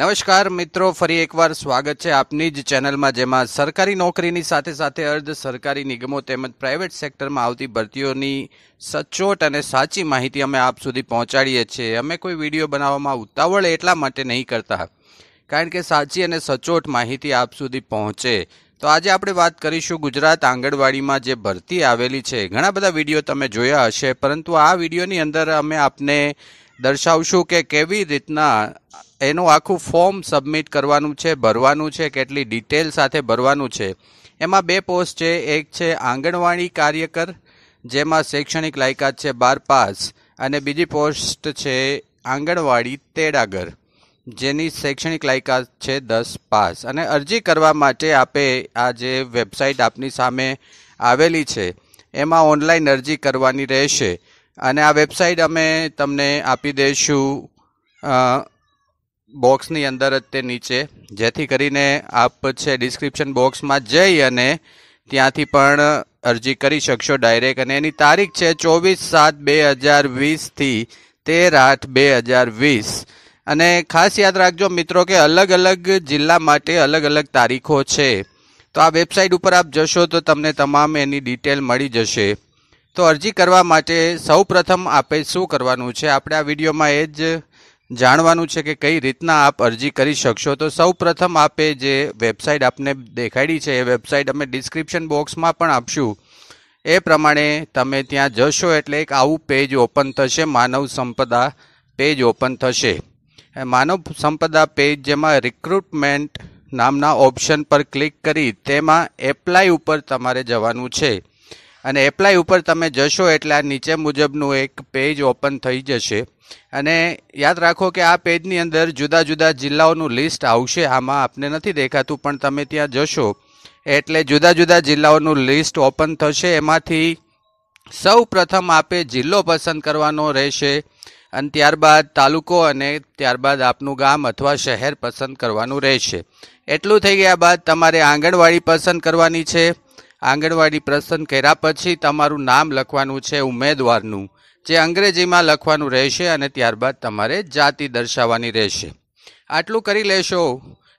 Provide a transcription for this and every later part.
નમસ્કાર મિત્રો ફરી એકવાર સ્વાગત છે આપની જ ચેનલમાં જેમાં સરકારી નોકરીની સાથે સાથે અર્ધ સરકારી નિગમો તેમજ પ્રાઇવેટ સેક્ટરમાં આવતી ભરતીઓની સચોટ અને સાચી માહિતી અમે આપ સુધી પહોંચાડીએ છીએ અમે કોઈ વિડીયો બનાવવામાં ઉતાવળ એટલા માટે નહીં કરતા કારણ કે સાચી અને સચોટ માહિતી આપ સુધી પહોંચે તો આજે આપણે વાત કરીશું ગુજરાત આંગણવાડીમાં જે ભરતી આવેલી છે ઘણા બધા વિડીયો તમે જોયા હશે પરંતુ આ વિડીયોની અંદર અમે આપને દર્શાવશું કે કેવી રીતના એનું આખું ફોર્મ સબમિટ કરવાનું છે ભરવાનું છે કેટલી ડિટેલ સાથે ભરવાનું છે એમાં બે પોસ્ટ છે એક છે આંગણવાડી કાર્યકર જેમાં શૈક્ષણિક લાયકાત છે બાર પાસ અને બીજી પોસ્ટ છે આંગણવાડી તેડાગર જેની શૈક્ષણિક લાયકાત છે દસ પાસ અને અરજી કરવા માટે આપે આ જે વેબસાઇટ આપની સામે આવેલી છે એમાં ઓનલાઈન અરજી કરવાની રહેશે અને આ વેબસાઇટ અમે તમને આપી દઈશું બોક્સની અંદર જ તે નીચે જેથી કરીને આપ છે ડિસ્ક્રિપ્શન બોક્સમાં જઈ અને ત્યાંથી પણ અરજી કરી શકશો ડાયરેક્ટ અને એની તારીખ છે ચોવીસ સાત બે હજાર વીસથી તેર આઠ બે હજાર વીસ અને ખાસ યાદ રાખજો મિત્રો કે અલગ અલગ જિલ્લા માટે અલગ અલગ તારીખો છે તો આ વેબસાઇટ ઉપર આપ જશો તો તમને તમામ એની ડિટેલ મળી જશે તો અરજી કરવા માટે સૌપ્રથમ આપે શું કરવાનું છે આપણે આ વિડીયોમાં એ જ જાણવાનું છે કે કઈ રીતના આપ અરજી કરી શકશો તો સૌપ્રથમ આપે જે વેબસાઇટ આપને દેખાડી છે એ વેબસાઇટ અમે ડિસ્ક્રિપ્શન બોક્સમાં પણ આપશું એ પ્રમાણે તમે ત્યાં જશો એટલે એક આવું પેજ ઓપન થશે માનવ સંપદા પેજ ઓપન થશે માનવ સંપદા પેજ જેમાં રિક્રુટમેન્ટ નામના ઓપ્શન પર ક્લિક કરી તેમાં એપ્લાય ઉપર તમારે જવાનું છે અને એપ્લાય ઉપર તમે જશો એટલે આ નીચે મુજબનું એક પેજ ઓપન થઈ જશે અને યાદ રાખો કે આ પેજની અંદર જુદા જુદા જિલ્લાઓનું લિસ્ટ આવશે આમાં આપને નથી દેખાતું પણ તમે ત્યાં જશો એટલે જુદા જુદા જિલ્લાઓનું લિસ્ટ ઓપન થશે એમાંથી સૌ પ્રથમ આપે જિલ્લો પસંદ કરવાનો રહેશે અને ત્યારબાદ તાલુકો અને ત્યારબાદ આપનું ગામ અથવા શહેર પસંદ કરવાનું રહેશે એટલું થઈ ગયા બાદ તમારે આંગણવાડી પસંદ કરવાની છે આંગણવાડી પ્રસન્ન કર્યા પછી તમારું નામ લખવાનું છે ઉમેદવારનું જે અંગ્રેજીમાં લખવાનું રહેશે અને ત્યારબાદ તમારે જાતિ દર્શાવવાની રહેશે આટલું કરી લેશો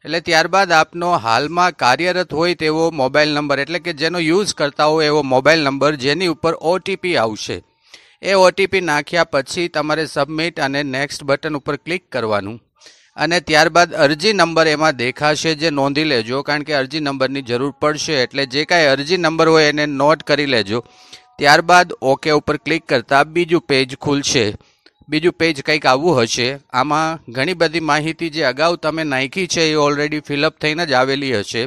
એટલે ત્યારબાદ આપનો હાલમાં કાર્યરત હોય તેવો મોબાઈલ નંબર એટલે કે જેનો યુઝ કરતા હોય એવો મોબાઈલ નંબર જેની ઉપર ઓટીપી આવશે એ ઓટીપી નાખ્યા પછી તમારે સબમિટ અને નેક્સ્ટ બટન ઉપર ક્લિક કરવાનું અને ત્યારબાદ અરજી નંબર એમાં દેખાશે જે નોંધી લેજો કારણ કે અરજી નંબરની જરૂર પડશે એટલે જે કાંઈ અરજી નંબર હોય એને નોટ કરી લેજો ત્યારબાદ ઓકે ઉપર ક્લિક કરતાં બીજું પેજ ખુલશે બીજું પેજ કંઈક આવું હશે આમાં ઘણી બધી માહિતી જે અગાઉ તમે નાખી છે એ ઓલરેડી ફિલઅપ થઈને જ આવેલી હશે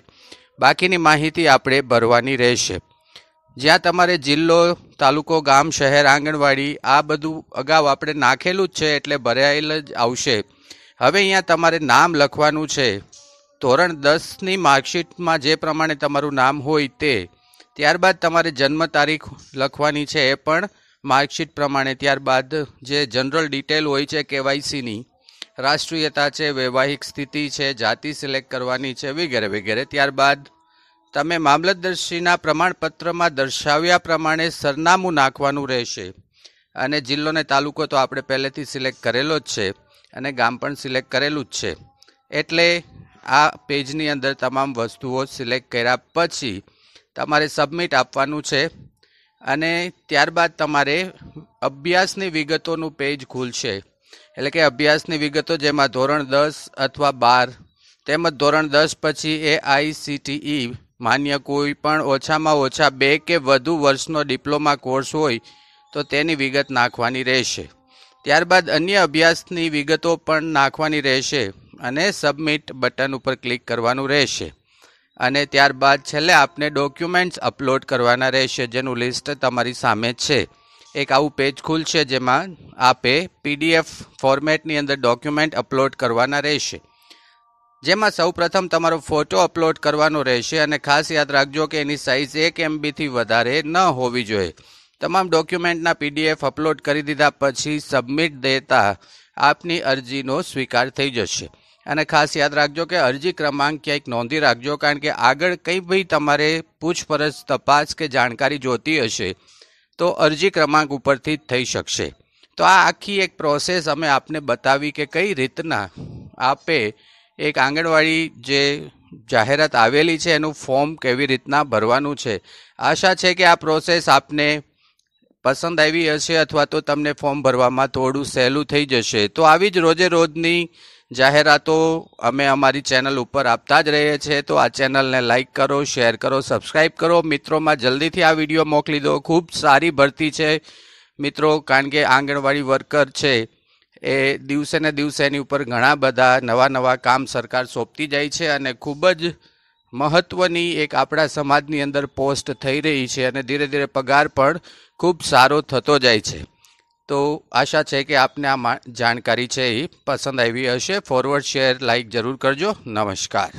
બાકીની માહિતી આપણે ભરવાની રહેશે જ્યાં તમારે જિલ્લો તાલુકો ગામ શહેર આંગણવાડી આ બધું અગાઉ આપણે નાખેલું જ છે એટલે ભરાયેલ જ આવશે હવે અહીંયા તમારે નામ લખવાનું છે ધોરણ દસની માર્કશીટમાં જે પ્રમાણે તમારું નામ હોય તે ત્યારબાદ તમારે જન્મ તારીખ લખવાની છે એ પણ માર્કશીટ પ્રમાણે ત્યારબાદ જે જનરલ ડિટેલ હોય છે કેવાયસીની રાષ્ટ્રીયતા છે વૈવાહિક સ્થિતિ છે જાતિ સિલેક્ટ કરવાની છે વગેરે વગેરે ત્યારબાદ તમે મામલતદર્શીના પ્રમાણપત્રમાં દર્શાવ્યા પ્રમાણે સરનામું નાખવાનું રહેશે અને જિલ્લો ને તાલુકો તો આપણે પહેલેથી સિલેક્ટ કરેલો જ છે અને ગામ પણ સિલેક્ટ કરેલું જ છે એટલે આ પેજની અંદર તમામ વસ્તુઓ સિલેક્ટ કર્યા પછી તમારે સબમિટ આપવાનું છે અને ત્યારબાદ તમારે અભ્યાસની વિગતોનું પેજ ખુલશે એટલે કે અભ્યાસની વિગતો જેમાં ધોરણ દસ અથવા બાર તેમજ ધોરણ દસ પછી એ આઈસીટીઈ માન્ય કોઈ પણ ઓછામાં ઓછા બે કે વધુ વર્ષનો ડિપ્લોમા કોર્સ હોય તો તેની વિગત નાખવાની રહેશે ત્યારબાદ અન્ય અભ્યાસની વિગતો પણ નાખવાની રહેશે અને સબમિટ બટન ઉપર ક્લિક કરવાનું રહેશે અને ત્યારબાદ છેલ્લે આપને ડોક્યુમેન્ટ્સ અપલોડ કરવાના રહેશે જેનું લિસ્ટ તમારી સામે છે એક આવું પેજ ખુલશે જેમાં આપે પીડીએફ ફોર્મેટની અંદર ડોક્યુમેન્ટ અપલોડ કરવાના રહેશે જેમાં સૌપ્રથમ તમારો ફોટો અપલોડ કરવાનો રહેશે અને ખાસ યાદ રાખજો કે એની સાઇઝ એક એમબીથી વધારે ન હોવી જોઈએ તમામ ડોક્યુમેન્ટના પીડીએફ અપલોડ કરી દીધા પછી સબમિટ દેતા આપની અરજીનો સ્વીકાર થઈ જશે અને ખાસ યાદ રાખજો કે અરજી ક્રમાંક ક્યાંક નોંધી રાખજો કારણ કે આગળ કંઈ બી તમારે પૂછપરછ તપાસ કે જાણકારી જોતી હશે તો અરજી ક્રમાંક ઉપરથી જ થઈ શકશે તો આ આખી એક પ્રોસેસ અમે આપને બતાવી કે કઈ રીતના આપે એક આંગણવાડી જે જાહેરાત આવેલી છે એનું ફોર્મ કેવી રીતના ભરવાનું છે આશા છે કે આ પ્રોસેસ આપને પસંદ આવી હશે અથવા તો તમને ફોર્મ ભરવામાં થોડું સહેલું થઈ જશે તો આવી જ રોજે રોજની જાહેરાતો અમે અમારી ચેનલ ઉપર આપતા જ રહીએ છીએ તો આ ચેનલને લાઇક કરો શેર કરો સબસ્ક્રાઇબ કરો મિત્રોમાં જલ્દીથી આ વિડીયો મોકલી દો ખૂબ સારી ભરતી છે મિત્રો કારણ કે આંગણવાડી વર્કર છે એ દિવસે ને દિવસે એની ઉપર ઘણા બધા નવા નવા કામ સરકાર સોંપતી જાય છે અને ખૂબ જ મહત્વની એક આપણા સમાજની અંદર પોસ્ટ થઈ રહી છે અને ધીરે ધીરે પગાર પણ ખૂબ સારો થતો જાય છે તો આશા છે કે આપને આ જાણકારી છે એ પસંદ આવી હશે ફોરવર્ડ શેર લાઇક જરૂર કરજો નમસ્કાર